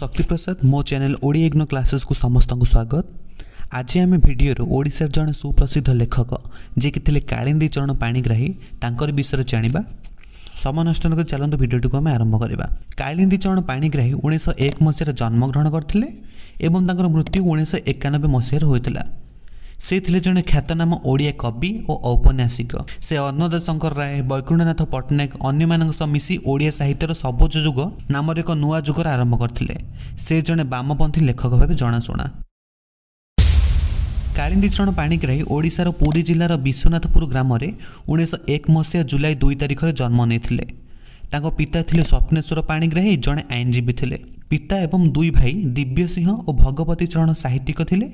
म प्रसाद मो च्याने ओडि यग्नो क्लासेसको समस्तको स्वागत आज अनि भिडियो ओडार जन सुप्रसिद्ध लेखक जिल्लाले कालीन्दी चरण पाणिग्राही त विषय जाँदा समिड टू आरम्भ कालिन्दी चरण पाणिग्राही उन्स एक मसहार जन्मग्रहण गरित्यु मृत्यु एक मसहार हुन्छ ସେ ଥିଲେ ଜଣେ ଖ୍ୟାତନାମ ଓଡ଼ିଆ କବି ଓ ଔପନ୍ୟାସିକ ସେ ଅନ୍ନଦା ଶଙ୍କର ରାୟ ବୈକୁଣ୍ଠନାଥ ପଟ୍ଟନାୟକ ଅନ୍ୟମାନଙ୍କ ସହ ମିଶି ଓଡ଼ିଆ ସାହିତ୍ୟର ସବୁଜ ଯୁଗ ନାମରେ ଏକ ନୂଆ ଯୁଗର ଆରମ୍ଭ କରିଥିଲେ ସେ ଜଣେ ବାମପନ୍ଥୀ ଲେଖକ ଭାବେ ଜଣାଶୁଣା ଚରଣ ପାଣିଗ୍ରାହୀ ଓଡ଼ିଶାର ପୁରୀ ଜିଲ୍ଲାର ବିଶ୍ୱନାଥପୁର ଗ୍ରାମରେ ଉଣେଇଶହ ଏକ ମସିହା ଜୁଲାଇ ଦୁଇ ତାରିଖରେ ଜନ୍ମ ନେଇଥିଲେ ତାଙ୍କ ପିତା ଥିଲେ ସ୍ୱପ୍ନେଶ୍ୱର ପାଣିଗ୍ରାହୀ ଜଣେ ଆଇନଜୀବୀ ଥିଲେ ପିତା ଏବଂ ଦୁଇ ଭାଇ ଦିବ୍ୟସିଂହ ଓ ଭଗବତୀ ଚରଣ ସାହିତ୍ୟିକ ଥିଲେ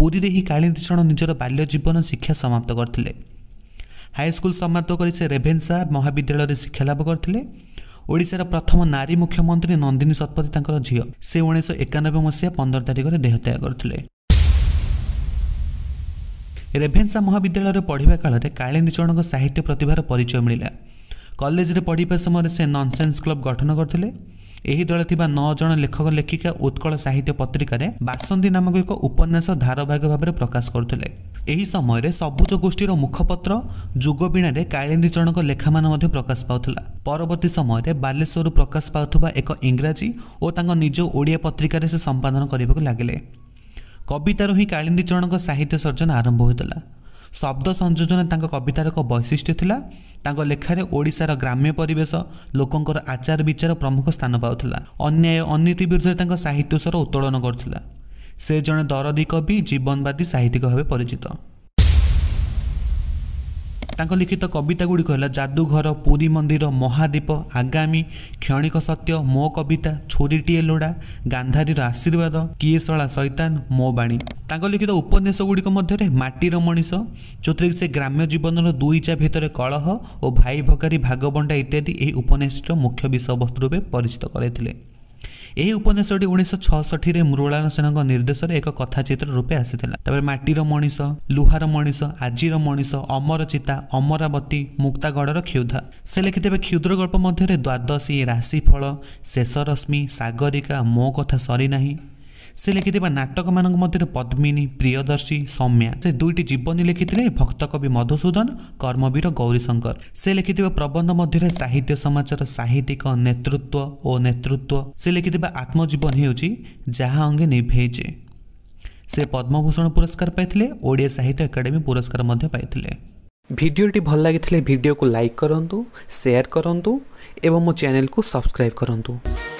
ପୁରୀରେ ହିଁ କାଳିନ୍ଦୀଚରଣ ନିଜର ବାଲ୍ୟ ଜୀବନ ଶିକ୍ଷା ସମାପ୍ତ କରିଥିଲେ ହାଇସ୍କୁଲ ସମାପ୍ତ କରି ସେ ରେଭେନ୍ସା ମହାବିଦ୍ୟାଳୟରେ ଶିକ୍ଷାଲାଭ କରିଥିଲେ ଓଡ଼ିଶାର ପ୍ରଥମ ନାରୀ ମୁଖ୍ୟମନ୍ତ୍ରୀ ନନ୍ଦିନୀ ଶତପଥୀ ତାଙ୍କର ଝିଅ ସେ ଉଣେଇଶହ ଏକାନବେ ମସିହା ପନ୍ଦର ତାରିଖରେ ଦେହତ୍ୟାଗ କରିଥିଲେ ରେଭେନ୍ସା ମହାବିଦ୍ୟାଳୟରେ ପଢ଼ିବା କାଳରେ କାଳିନ୍ଦୀଚରଣଙ୍କ ସାହିତ୍ୟ ପ୍ରତିଭାର ପରିଚୟ ମିଳିଲା କଲେଜରେ ପଢ଼ିବା ସମୟରେ ସେ ନନ୍ସେନ୍ସ କ୍ଲବ୍ ଗଠନ କରିଥିଲେ ଏହି ଦଳ ଥିବା ନଅ ଜଣ ଲେଖକ ଲେଖିକା ଉତ୍କଳ ସାହିତ୍ୟ ପତ୍ରିକାରେ ବାସନ୍ତୀ ନାମକ ଏକ ଉପନ୍ୟାସ ଧାରାବାହିକ ଭାବରେ ପ୍ରକାଶ କରୁଥିଲେ ଏହି ସମୟରେ ସବୁଜ ଗୋଷ୍ଠୀର ମୁଖପତ୍ର ଯୁଗବୀଣାରେ କାଳିନ୍ଦୀ ଚରଣଙ୍କ ଲେଖାମାନ ମଧ୍ୟ ପ୍ରକାଶ ପାଉଥିଲା ପରବର୍ତ୍ତୀ ସମୟରେ ବାଲେଶ୍ୱରରୁ ପ୍ରକାଶ ପାଉଥିବା ଏକ ଇଂରାଜୀ ଓ ତାଙ୍କ ନିଜ ଓଡ଼ିଆ ପତ୍ରିକାରେ ସେ ସମ୍ପାଦନ କରିବାକୁ ଲାଗିଲେ କବିତାରୁ ହିଁ କାଳିନ୍ଦୀ ଚରଣଙ୍କ ସାହିତ୍ୟ ସର୍ଜନ ଆରମ୍ଭ ହୋଇଥିଲା ଶବ୍ଦ ସଂଯୋଜନା ତାଙ୍କ କବିତାର ଏକ ବୈଶିଷ୍ଟ୍ୟ ଥିଲା ତାଙ୍କ ଲେଖାରେ ଓଡ଼ିଶାର ଗ୍ରାମ୍ୟ ପରିବେଶ ଲୋକଙ୍କର ଆଚାର ବିଚାର ପ୍ରମୁଖ ସ୍ଥାନ ପାଉଥିଲା ଅନ୍ୟାୟ ଅନୀତି ବିରୁଦ୍ଧରେ ତାଙ୍କ ସାହିତ୍ୟ ସ୍ୱର ଉତ୍ତୋଳନ କରୁଥିଲା ସେ ଜଣେ ଦରଦୀ କବି ଜୀବନବାଦୀ ସାହିତ୍ୟିକ ଭାବେ ପରିଚିତ ତାଙ୍କ ଲିଖିତ କବିତାଗୁଡ଼ିକ ହେଲା ଯାଦୁଘର ପୁରୀ ମନ୍ଦିର ମହାଦୀପ ଆଗାମୀ କ୍ଷଣିକ ସତ୍ୟ ମୋ କବିତା ଛୁରୀଟିଏ ଲୋଡ଼ା ଗାନ୍ଧାରୀର ଆଶୀର୍ବାଦ କିଏ ଶଳା ସୈତାନ ମୋ ବାଣୀ ତାଙ୍କ ଲିଖିତ ଉପନ୍ୟାସଗୁଡ଼ିକ ମଧ୍ୟରେ ମାଟିର ମଣିଷ ଯେଉଁଥିରେ ସେ ଗ୍ରାମ୍ୟ ଜୀବନର ଦୁଇଚା ଭିତରେ କଳହ ଓ ଭାଇ ଭକାରୀ ଭାଗବଣ୍ଡା ଇତ୍ୟାଦି ଏହି ଉପନ୍ୟାସର ମୁଖ୍ୟ ବିଷୟବସ୍ତୁ ରୂପେ ପରିଚିତ କରାଇଥିଲେ यो उप सौ छठीले मृला सेना निर्देशर एक कथाचित्र रूपे कथाचित रूप आनिष लुहार मनिष आज र मनिष अमर चिता अमरावती मुक्तागढर क्षुधा सेकिथे क्षुद्र गल्प म द्वादशी राशिफल शेष रश्मि सागरिक मो कथा सरी नै से सिखिति नाटक मध्य पद्मिनी प्रियदर्शी सौम्या से दुईटी जीवनी लेखिथे भक्त कवि मधुसूदन कर्मवीर गौरीशंकर से सेकिति प्रबन्ध मध्य साहित्य समाचार र साहित्यिक नेतृत्व ओ नेतृत्व से सेकिति आत्मजीवन हेर्नु जहाँ अङ्गे निभेजेसि पद्मभूषण पुरस्कार ओडिया साहित्य अकाडेमी पुरस्कार भल को लाइक भागिए भिडियो लु सेयर मो म को सब्सक्राइब कन्